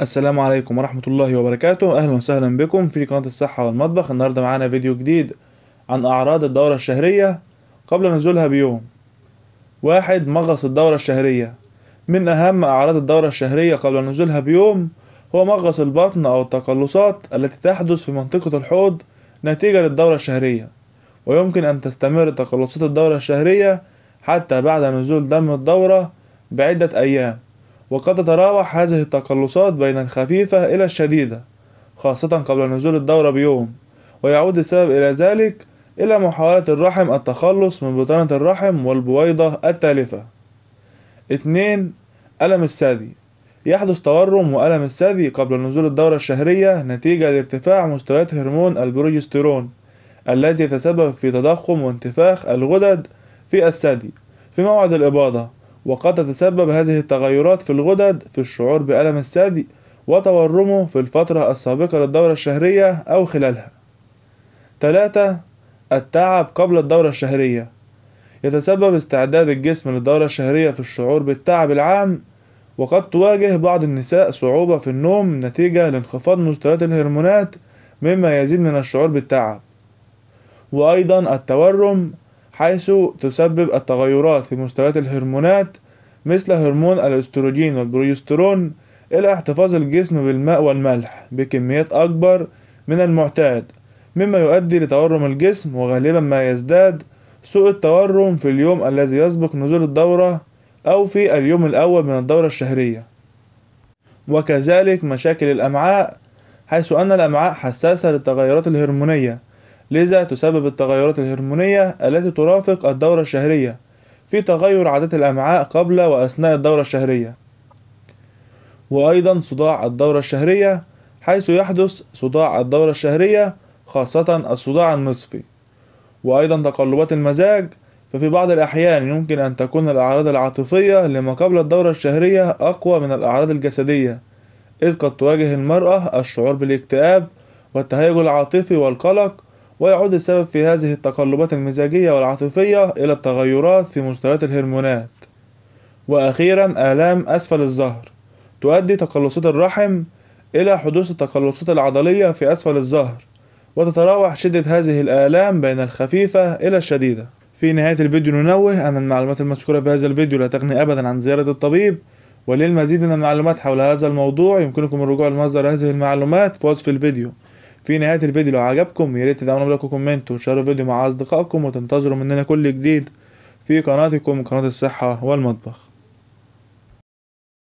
السلام عليكم ورحمة الله وبركاته أهلا وسهلا بكم في قناة الصحة والمطبخ النهاردة معانا فيديو جديد عن أعراض الدورة الشهرية قبل نزولها بيوم واحد مغص الدورة الشهرية من أهم أعراض الدورة الشهرية قبل نزولها بيوم هو مغص البطن أو التقلصات التي تحدث في منطقة الحوض نتيجة للدورة الشهرية ويمكن أن تستمر تقلصات الدورة الشهرية حتى بعد نزول دم الدورة بعدة أيام وقد تتراوح هذه التقلصات بين الخفيفة إلى الشديدة خاصة قبل نزول الدورة بيوم ويعود السبب إلى ذلك إلى محاولة الرحم التخلص من بطانة الرحم والبويضة التالفة 2. ألم الثدي يحدث تورم وألم الثدي قبل نزول الدورة الشهرية نتيجة لارتفاع مستويات هرمون البروجستيرون الذي يتسبب في تضخم وانتفاخ الغدد في الثدي في موعد الإباضة وقد تتسبب هذه التغيرات في الغدد في الشعور بألم الثدي وتورمه في الفترة السابقة للدورة الشهرية أو خلالها. 3. التعب قبل الدورة الشهرية يتسبب استعداد الجسم للدورة الشهرية في الشعور بالتعب العام وقد تواجه بعض النساء صعوبة في النوم نتيجة لانخفاض مستويات الهرمونات مما يزيد من الشعور بالتعب وأيضا التورم حيث تسبب التغيرات في مستويات الهرمونات مثل هرمون الاستروجين والبروجسترون إلى احتفاظ الجسم بالماء والملح بكميات أكبر من المعتاد مما يؤدي لتورم الجسم وغالبا ما يزداد سوء التورم في اليوم الذي يسبق نزول الدورة أو في اليوم الأول من الدورة الشهرية وكذلك مشاكل الأمعاء حيث أن الأمعاء حساسة للتغيرات الهرمونية لذا تسبب التغيرات الهرمونية التي ترافق الدورة الشهرية في تغير عادات الأمعاء قبل وأثناء الدورة الشهرية وأيضا صداع الدورة الشهرية حيث يحدث صداع الدورة الشهرية خاصة الصداع النصفي وأيضا تقلبات المزاج ففي بعض الأحيان يمكن أن تكون الأعراض العاطفية لما قبل الدورة الشهرية أقوى من الأعراض الجسدية إذ قد تواجه المرأة الشعور بالاكتئاب والتهيج العاطفي والقلق ويعود السبب في هذه التقلبات المزاجية والعاطفية إلى التغيرات في مستويات الهرمونات وأخيرا آلام أسفل الظهر تؤدي تقلصات الرحم إلى حدوث التقلصات العضلية في أسفل الظهر وتتراوح شدة هذه الآلام بين الخفيفة إلى الشديدة في نهاية الفيديو ننوه أن المعلومات المذكورة في هذا الفيديو لا تغني أبدا عن زيارة الطبيب وللمزيد من المعلومات حول هذا الموضوع يمكنكم الرجوع لمصدر هذه المعلومات في وصف الفيديو في نهايه الفيديو لو عجبكم يا ريت تعملوا لكم وكومنت وتشاركوا الفيديو مع اصدقائكم وتنتظروا مننا كل جديد في قناتكم قناه الصحه والمطبخ